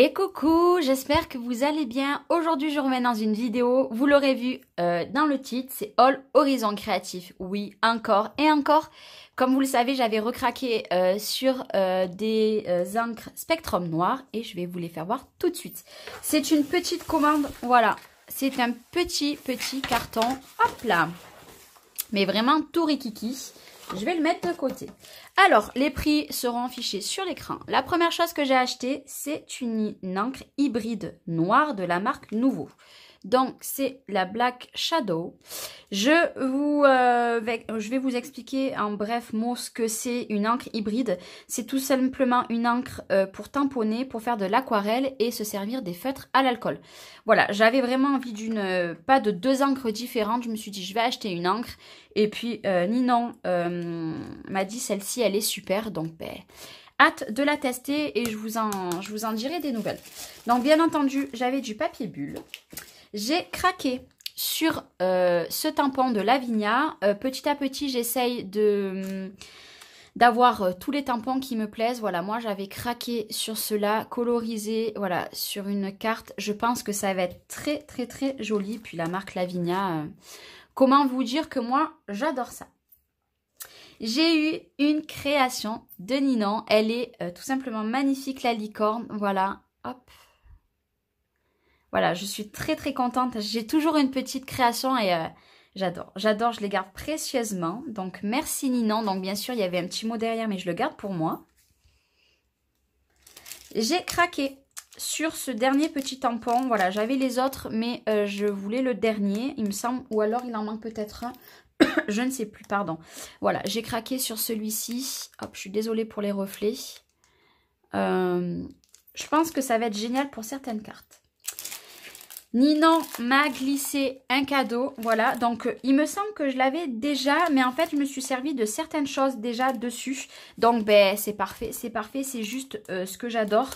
Et coucou, j'espère que vous allez bien. Aujourd'hui, je remets dans une vidéo, vous l'aurez vu euh, dans le titre, c'est All Horizon Créatif. Oui, encore et encore. Comme vous le savez, j'avais recraqué euh, sur euh, des encres Spectrum Noir et je vais vous les faire voir tout de suite. C'est une petite commande, voilà. C'est un petit, petit carton. Hop là Mais vraiment tout rikiki. Je vais le mettre de côté. Alors, les prix seront affichés sur l'écran. La première chose que j'ai achetée, c'est une, encre hybride noire de la marque Nouveau. Donc, c'est la Black Shadow. Je, vous, euh, vais, euh, je, vais vous expliquer en bref mot ce que c'est une encre hybride. C'est tout simplement une encre euh, pour tamponner, pour faire de l'aquarelle et se servir des feutres à l'alcool. Voilà, j'avais vraiment envie d'une, pas de deux encres différentes. Je me suis dit, je vais acheter une encre. Et puis, Ninon m'a dit, celle-ci, elle est super, donc ben, hâte de la tester et je vous en, je vous en dirai des nouvelles. Donc bien entendu, j'avais du papier bulle. J'ai craqué sur euh, ce tampon de Lavinia. Euh, petit à petit, j'essaye de hum, d'avoir euh, tous les tampons qui me plaisent. Voilà, moi j'avais craqué sur cela, colorisé, voilà, sur une carte. Je pense que ça va être très très très joli. Puis la marque Lavinia, comment vous dire que moi j'adore ça. J'ai eu une création de Ninan. Elle est euh, tout simplement magnifique, la licorne. Voilà, hop. Voilà, je suis très très contente. J'ai toujours une petite création et euh, j'adore. J'adore, je les garde précieusement. Donc merci Ninan. Donc bien sûr, il y avait un petit mot derrière, mais je le garde pour moi. J'ai craqué sur ce dernier petit tampon. Voilà, j'avais les autres, mais euh, je voulais le dernier, il me semble. Ou alors, il en manque peut-être un. je ne sais plus, pardon. Voilà, j'ai craqué sur celui-ci. Hop, je suis désolée pour les reflets. Euh, je pense que ça va être génial pour certaines cartes. Ninon m'a glissé un cadeau, voilà, donc euh, il me semble que je l'avais déjà, mais en fait je me suis servi de certaines choses déjà dessus, donc ben c'est parfait, c'est parfait, c'est juste euh, ce que j'adore,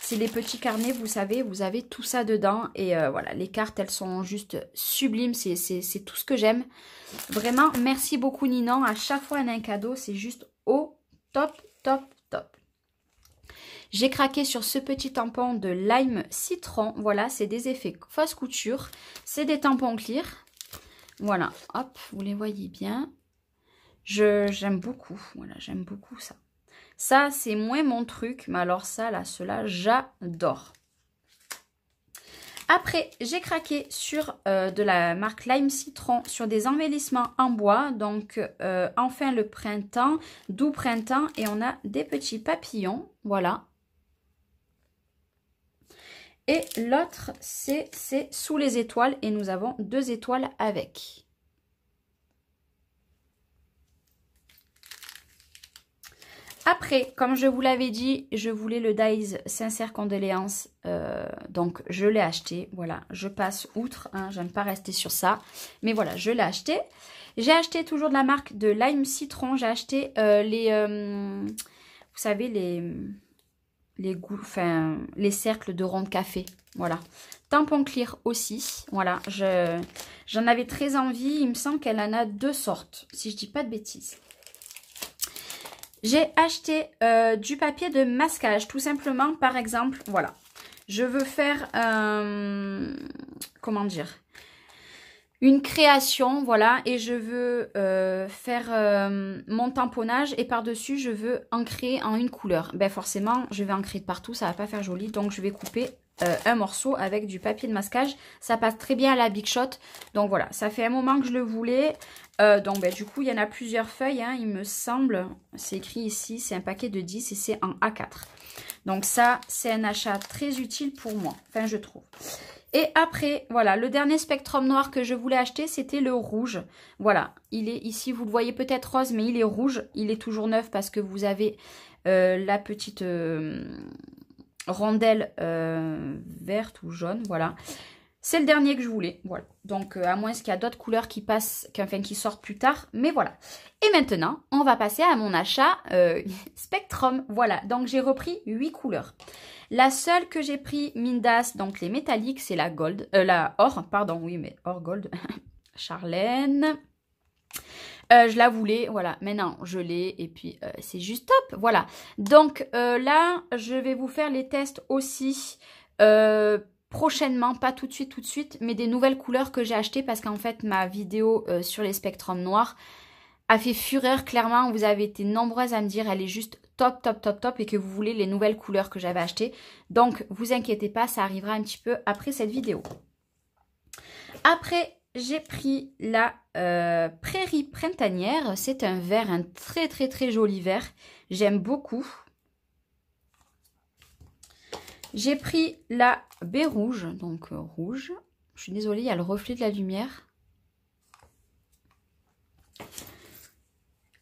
c'est les petits carnets, vous savez, vous avez tout ça dedans, et euh, voilà, les cartes elles sont juste sublimes, c'est tout ce que j'aime, vraiment merci beaucoup Ninon, à chaque fois un cadeau, c'est juste au top, top, j'ai craqué sur ce petit tampon de lime citron. Voilà, c'est des effets face couture. C'est des tampons clear. Voilà, hop, vous les voyez bien. J'aime beaucoup, voilà, j'aime beaucoup ça. Ça, c'est moins mon truc, mais alors ça, là, cela, j'adore. Après, j'ai craqué sur euh, de la marque Lime Citron sur des embellissements en bois. Donc, euh, enfin le printemps, doux printemps. Et on a des petits papillons, voilà. Et l'autre, c'est sous les étoiles et nous avons deux étoiles avec. Après, comme je vous l'avais dit, je voulais le Dice Sincère Condoléances. Euh, donc, je l'ai acheté. Voilà, je passe outre. Hein, je J'aime pas rester sur ça. Mais voilà, je l'ai acheté. J'ai acheté toujours de la marque de Lime Citron. J'ai acheté euh, les... Euh, vous savez, les les, enfin, les cercles de ronde café. Voilà. Tampon clear aussi. Voilà, j'en avais très envie. Il me semble qu'elle en a deux sortes, si je dis pas de bêtises. J'ai acheté euh, du papier de masquage, tout simplement, par exemple, voilà. Je veux faire, euh, comment dire, une création, voilà, et je veux euh, faire euh, mon tamponnage et par-dessus, je veux ancrer en une couleur. Ben forcément, je vais ancrer de partout, ça va pas faire joli, donc je vais couper euh, un morceau avec du papier de masquage. Ça passe très bien à la Big Shot, donc voilà, ça fait un moment que je le voulais. donc ben, du coup, il y en a plusieurs feuilles, hein, il me semble, c'est écrit ici, c'est un paquet de 10 et c'est en A4. Donc ça, c'est un achat très utile pour moi, enfin je trouve. Et après, voilà, le dernier spectrum noir que je voulais acheter, c'était le rouge. Voilà, il est ici, vous le voyez peut-être rose, mais il est rouge. Il est toujours neuf parce que vous avez euh, la petite euh, rondelle euh, verte ou jaune, voilà. C'est le dernier que je voulais, voilà. Donc, euh, à moins qu'il y a d'autres couleurs qui passent, qu'un enfin, qui sortent plus tard, mais voilà. Et maintenant, on va passer à mon achat euh, Spectrum, voilà. Donc, j'ai repris huit couleurs. La seule que j'ai pris, Mindas, donc les métalliques, c'est la gold, euh, la or, pardon, oui, mais or gold, Charlène. je la voulais, voilà, maintenant je l'ai et puis c'est juste top, voilà. Donc là, je vais vous faire les tests aussi prochainement, pas tout de suite, tout de suite, mais des nouvelles couleurs que j'ai achetées parce qu'en fait ma vidéo euh, sur les spectrums noirs a fait fureur clairement. Vous avez été nombreuses à me dire elle est juste top, top, top, top et que vous voulez les nouvelles couleurs que j'avais achetées. Donc vous inquiétez pas, ça arrivera un petit peu après cette vidéo. Après, j'ai pris la euh, prairie printanière. C'est un vert, un très très très joli vert. J'aime beaucoup. J'ai pris la baie rouge, donc euh, rouge. Je suis désolée, il y a le reflet de la lumière.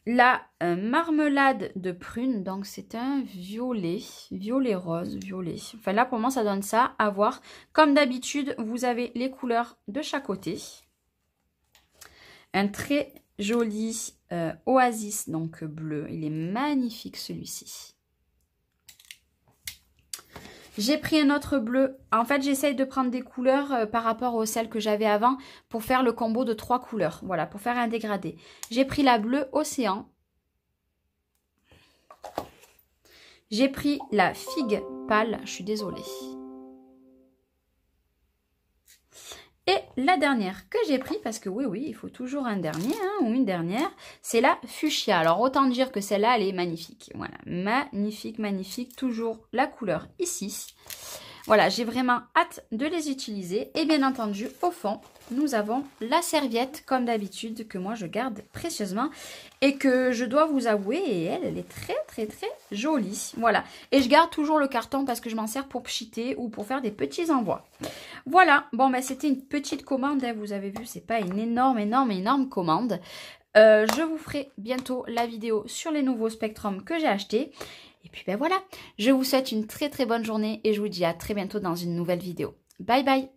La euh, marmelade de prune, donc c'est un violet, violet rose, violet. Enfin là pour moi ça donne ça, à voir. Comme d'habitude, vous avez les couleurs de chaque côté. Un très joli euh, oasis, donc bleu. Il est magnifique celui-ci. J'ai pris un autre bleu. En fait, j'essaye de prendre des couleurs euh, par rapport aux celles que j'avais avant pour faire le combo de trois couleurs. Voilà, pour faire un dégradé. J'ai pris la bleue océan. J'ai pris la figue pâle. Je suis désolée. Et la dernière que j'ai pris parce que oui, oui, il faut toujours un dernier hein, ou une dernière, c'est la fuchsia. Alors autant dire que celle-là, elle est magnifique. Voilà, magnifique, magnifique. Toujours la couleur ici. Voilà, j'ai vraiment hâte de les utiliser. Et bien entendu, au fond, nous avons la serviette, comme d'habitude, que moi je garde précieusement et que je dois vous avouer, et elle, est très très très jolie. Voilà. Et je garde toujours le carton parce que je m'en sers pour pchiter ou pour faire des petits envois. Voilà. Bon, ben c'était une petite commande, hein. vous avez vu, c'est pas une énorme, énorme, énorme commande. Euh, je vous ferai bientôt la vidéo sur les nouveaux Spectrum que j'ai achetés. Et puis ben voilà, je vous souhaite une très très bonne journée et je vous dis à très bientôt dans une nouvelle vidéo. Bye bye